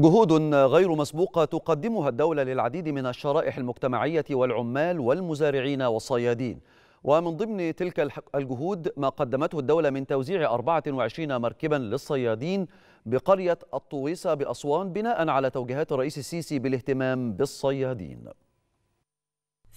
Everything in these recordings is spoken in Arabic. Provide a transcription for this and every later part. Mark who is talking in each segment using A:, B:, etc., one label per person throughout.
A: جهود غير مسبوقة تقدمها الدولة للعديد من الشرائح المجتمعية والعمال والمزارعين والصيادين ومن ضمن تلك الجهود ما قدمته الدولة من توزيع 24 مركبا للصيادين بقرية الطويسة بأسوان بناء على توجيهات الرئيس السيسي بالاهتمام بالصيادين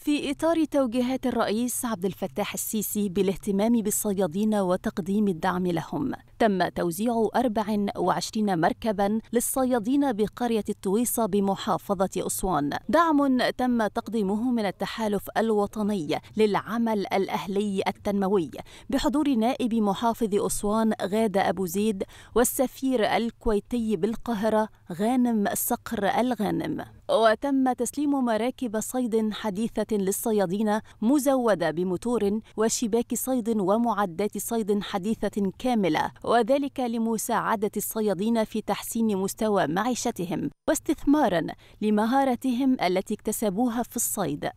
B: في إطار توجيهات الرئيس عبد الفتاح السيسي بالاهتمام بالصيادين وتقديم الدعم لهم، تم توزيع 24 مركبا للصيادين بقرية التويصة بمحافظة أسوان، دعم تم تقديمه من التحالف الوطني للعمل الأهلي التنموي بحضور نائب محافظ أسوان غادة أبو زيد والسفير الكويتي بالقاهرة غانم صقر الغانم. وتم تسليم مراكب صيد حديثة للصيادين مزودة بموتور وشباك صيد ومعدات صيد حديثة كاملة وذلك لمساعدة الصيادين في تحسين مستوى معيشتهم واستثمارا لمهارتهم التي اكتسبوها في الصيد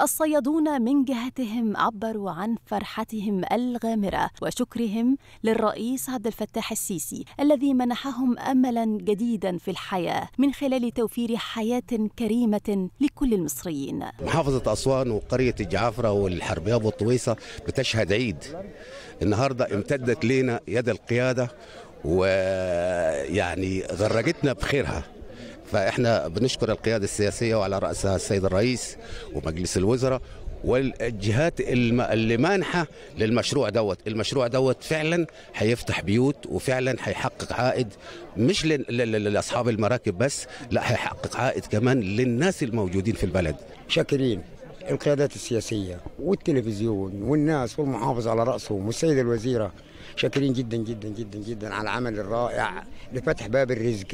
B: الصيادون من جهتهم عبروا عن فرحتهم الغامرة وشكرهم للرئيس عبد الفتاح السيسي الذي منحهم أملا جديدا في الحياة من خلال توفير حياة كريمة لكل المصريين
C: محافظة أسوان وقرية الجعافرة والحربياب الطويصه بتشهد عيد النهاردة امتدت لنا يد القيادة ويعني غرقتنا بخيرها فاحنا بنشكر القياده السياسيه وعلى راسها السيد الرئيس ومجلس الوزراء والجهات اللي مانحه للمشروع دوت المشروع دوت فعلا هيفتح بيوت وفعلا هيحقق عائد مش لاصحاب
D: المراكب بس لا هيحقق عائد كمان للناس الموجودين في البلد شاكرين القيادات السياسية والتلفزيون والناس والمحافظ على رأسهم والسيدة الوزيرة شاكرين جدا جدا جدا جدا على العمل
B: الرائع
D: لفتح باب الرزق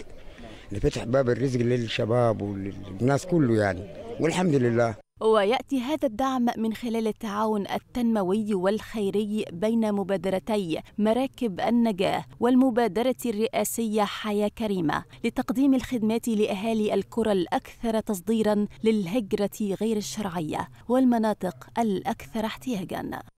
D: لفتح باب الرزق للشباب وللناس كله يعني والحمد لله
B: وياتي هذا الدعم من خلال التعاون التنموي والخيري بين مبادرتي مراكب النجاه والمبادره الرئاسيه حياه كريمه لتقديم الخدمات لاهالي القرى الاكثر تصديرا للهجره غير الشرعيه والمناطق الاكثر احتياجا